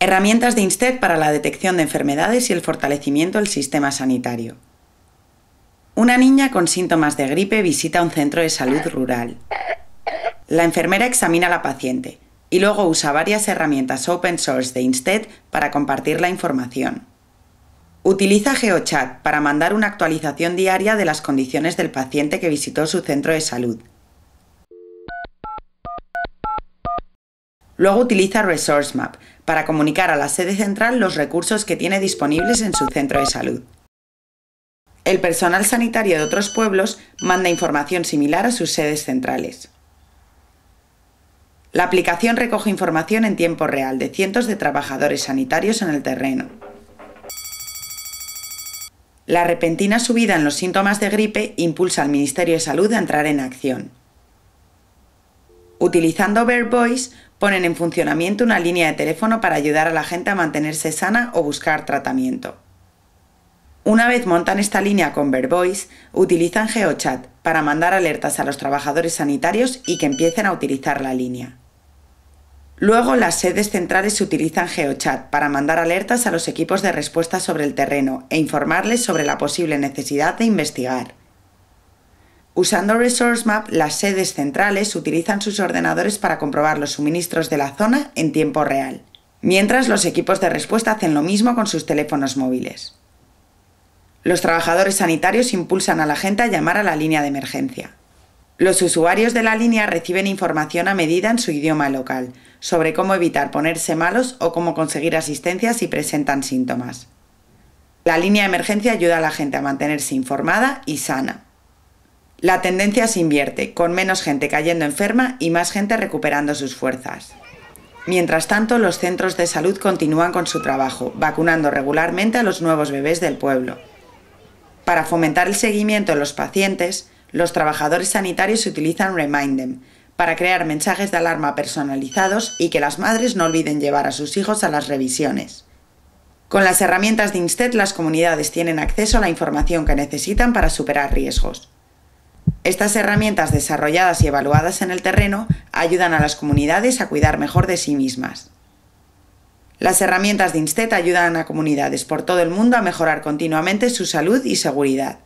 Herramientas de INSTED para la detección de enfermedades y el fortalecimiento del sistema sanitario. Una niña con síntomas de gripe visita un centro de salud rural. La enfermera examina a la paciente y luego usa varias herramientas open source de INSTED para compartir la información. Utiliza GeoChat para mandar una actualización diaria de las condiciones del paciente que visitó su centro de salud Luego utiliza Resource Map para comunicar a la sede central los recursos que tiene disponibles en su centro de salud. El personal sanitario de otros pueblos manda información similar a sus sedes centrales. La aplicación recoge información en tiempo real de cientos de trabajadores sanitarios en el terreno. La repentina subida en los síntomas de gripe impulsa al Ministerio de Salud a entrar en acción. Utilizando Bear ponen en funcionamiento una línea de teléfono para ayudar a la gente a mantenerse sana o buscar tratamiento. Una vez montan esta línea con Bear utilizan GeoChat para mandar alertas a los trabajadores sanitarios y que empiecen a utilizar la línea. Luego, las sedes centrales utilizan GeoChat para mandar alertas a los equipos de respuesta sobre el terreno e informarles sobre la posible necesidad de investigar. Usando Resource Map, las sedes centrales utilizan sus ordenadores para comprobar los suministros de la zona en tiempo real, mientras los equipos de respuesta hacen lo mismo con sus teléfonos móviles. Los trabajadores sanitarios impulsan a la gente a llamar a la línea de emergencia. Los usuarios de la línea reciben información a medida en su idioma local sobre cómo evitar ponerse malos o cómo conseguir asistencia si presentan síntomas. La línea de emergencia ayuda a la gente a mantenerse informada y sana. La tendencia se invierte, con menos gente cayendo enferma y más gente recuperando sus fuerzas. Mientras tanto, los centros de salud continúan con su trabajo, vacunando regularmente a los nuevos bebés del pueblo. Para fomentar el seguimiento de los pacientes, los trabajadores sanitarios utilizan Remindem para crear mensajes de alarma personalizados y que las madres no olviden llevar a sus hijos a las revisiones. Con las herramientas de INSTED, las comunidades tienen acceso a la información que necesitan para superar riesgos. Estas herramientas desarrolladas y evaluadas en el terreno ayudan a las comunidades a cuidar mejor de sí mismas. Las herramientas de Instet ayudan a comunidades por todo el mundo a mejorar continuamente su salud y seguridad.